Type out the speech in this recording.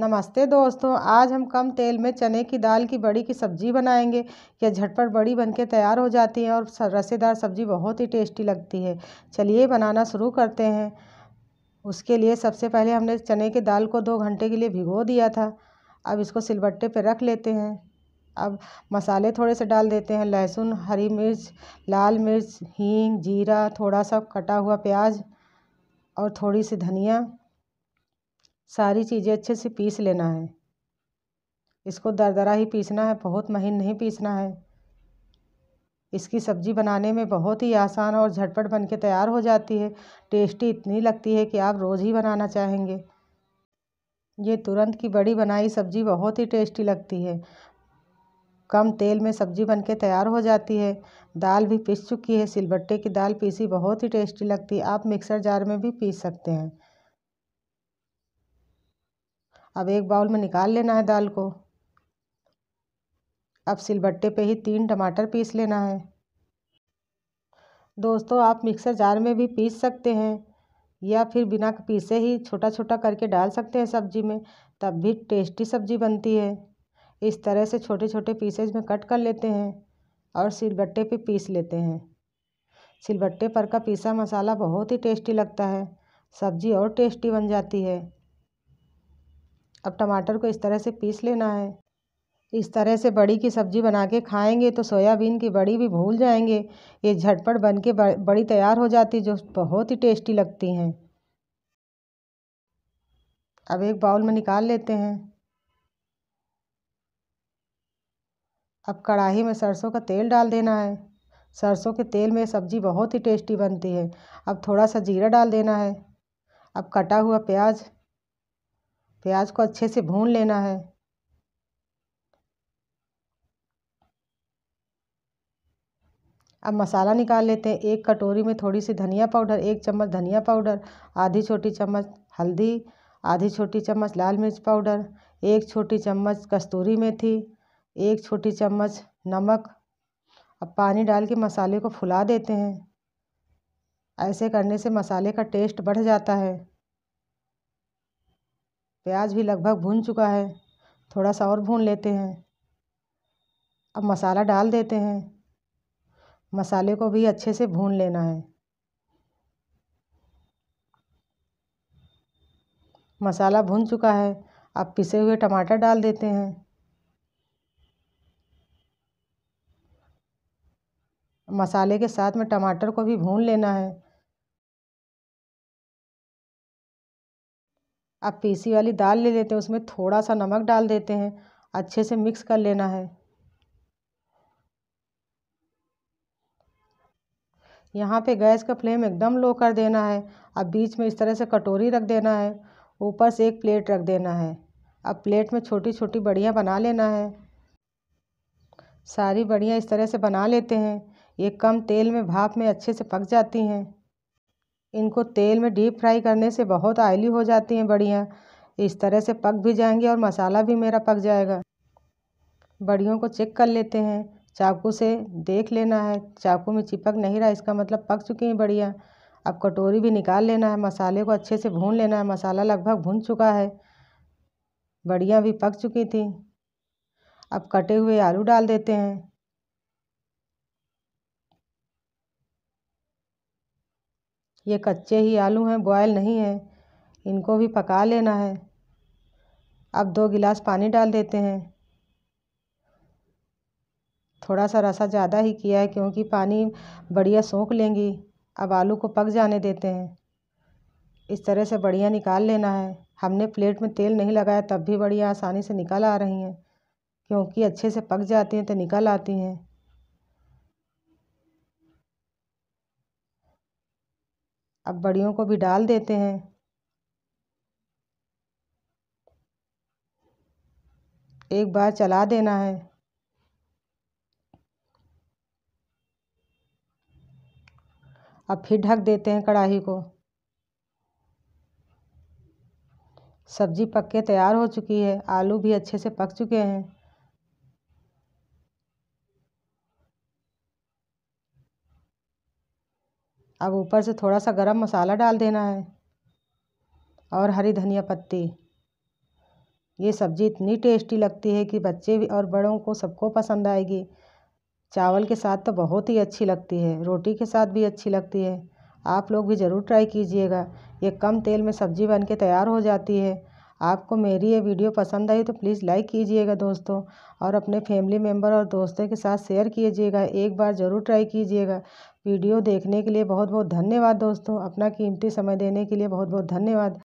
नमस्ते दोस्तों आज हम कम तेल में चने की दाल की बड़ी की सब्जी बनाएंगे यह झटपट बड़ी बनके तैयार हो जाती है और रसेदार सब्जी बहुत ही टेस्टी लगती है चलिए बनाना शुरू करते हैं उसके लिए सबसे पहले हमने चने की दाल को दो घंटे के लिए भिगो दिया था अब इसको सिलबट्टे पर रख लेते हैं अब मसाले थोड़े से डाल देते हैं लहसुन हरी मिर्च लाल मिर्च हींग जीरा थोड़ा सा कटा हुआ प्याज और थोड़ी सी धनिया सारी चीज़ें अच्छे से पीस लेना है इसको दरदरा ही पीसना है बहुत महीन नहीं पीसना है इसकी सब्ज़ी बनाने में बहुत ही आसान और झटपट बन के तैयार हो जाती है टेस्टी इतनी लगती है कि आप रोज़ ही बनाना चाहेंगे ये तुरंत की बड़ी बनाई सब्ज़ी बहुत ही टेस्टी लगती है कम तेल में सब्ज़ी बन के तैयार हो जाती है दाल भी पीस चुकी है सिलबट्टे की दाल पीसी बहुत ही टेस्टी लगती है आप मिक्सर जार में भी पीस सकते हैं अब एक बाउल में निकाल लेना है दाल को अब सिलबट्टे पे ही तीन टमाटर पीस लेना है दोस्तों आप मिक्सर जार में भी पीस सकते हैं या फिर बिना पीसे ही छोटा छोटा करके डाल सकते हैं सब्जी में तब भी टेस्टी सब्जी बनती है इस तरह से छोटे छोटे पीसेज में कट कर लेते हैं और सिलबट्टे पे पीस लेते हैं सिलबट्टे पर का पीसा मसाला बहुत ही टेस्टी लगता है सब्जी और टेस्टी बन जाती है अब टमाटर को इस तरह से पीस लेना है इस तरह से बड़ी की सब्ज़ी बना के खाएँगे तो सोयाबीन की बड़ी भी भूल जाएँगे ये झटपट बन के बड़ी तैयार हो जाती जो बहुत ही टेस्टी लगती हैं अब एक बाउल में निकाल लेते हैं अब कढ़ाई में सरसों का तेल डाल देना है सरसों के तेल में सब्ज़ी बहुत ही टेस्टी बनती है अब थोड़ा सा जीरा डाल देना है अब कटा हुआ प्याज प्याज तो को अच्छे से भून लेना है अब मसाला निकाल लेते हैं एक कटोरी में थोड़ी सी धनिया पाउडर एक चम्मच धनिया पाउडर आधी छोटी चम्मच हल्दी आधी छोटी चम्मच लाल मिर्च पाउडर एक छोटी चम्मच कस्तूरी मेथी एक छोटी चम्मच नमक अब पानी डाल के मसाले को फुला देते हैं ऐसे करने से मसाले का टेस्ट बढ़ जाता है प्याज भी लगभग भून चुका है थोड़ा सा और भून लेते हैं अब मसाला डाल देते हैं मसाले को भी अच्छे से भून लेना है मसाला भून चुका है अब पिसे हुए टमाटर डाल देते हैं मसाले के साथ में टमाटर को भी भून लेना है अब पीसी वाली दाल ले लेते हैं उसमें थोड़ा सा नमक डाल देते हैं अच्छे से मिक्स कर लेना है यहाँ पे गैस का फ्लेम एकदम लो कर देना है अब बीच में इस तरह से कटोरी रख देना है ऊपर से एक प्लेट रख देना है अब प्लेट में छोटी छोटी बढ़िया बना लेना है सारी बढ़िया इस तरह से बना लेते हैं ये कम तेल में भाप में अच्छे से पक जाती हैं इनको तेल में डीप फ्राई करने से बहुत ऑयली हो जाती हैं बड़ियाँ इस तरह से पक भी जाएंगी और मसाला भी मेरा पक जाएगा बड़ियों को चेक कर लेते हैं चाकू से देख लेना है चाकू में चिपक नहीं रहा इसका मतलब पक चुकी हैं बड़ियाँ अब कटोरी भी निकाल लेना है मसाले को अच्छे से भून लेना है मसाला लगभग भून चुका है बड़ियाँ भी पक चुकी थी अब कटे हुए आलू डाल देते हैं ये कच्चे ही आलू हैं बॉयल नहीं हैं इनको भी पका लेना है अब दो गिलास पानी डाल देते हैं थोड़ा सा रसा ज़्यादा ही किया है क्योंकि पानी बढ़िया सोख लेंगी अब आलू को पक जाने देते हैं इस तरह से बढ़िया निकाल लेना है हमने प्लेट में तेल नहीं लगाया तब भी बढ़िया आसानी से निकल आ रही हैं क्योंकि अच्छे से पक जाती हैं तो निकल आती हैं अब बड़ियों को भी डाल देते हैं एक बार चला देना है अब फिर ढक देते हैं कढ़ाई को सब्ज़ी पक के तैयार हो चुकी है आलू भी अच्छे से पक चुके हैं अब ऊपर से थोड़ा सा गरम मसाला डाल देना है और हरी धनिया पत्ती ये सब्ज़ी इतनी टेस्टी लगती है कि बच्चे भी और बड़ों को सबको पसंद आएगी चावल के साथ तो बहुत ही अच्छी लगती है रोटी के साथ भी अच्छी लगती है आप लोग भी ज़रूर ट्राई कीजिएगा ये कम तेल में सब्ज़ी बन के तैयार हो जाती है आपको मेरी ये वीडियो पसंद आई तो प्लीज़ लाइक कीजिएगा दोस्तों और अपने फैमिली मेम्बर और दोस्तों के साथ शेयर कीजिएगा एक बार ज़रूर ट्राई कीजिएगा वीडियो देखने के लिए बहुत बहुत धन्यवाद दोस्तों अपना कीमती समय देने के लिए बहुत बहुत धन्यवाद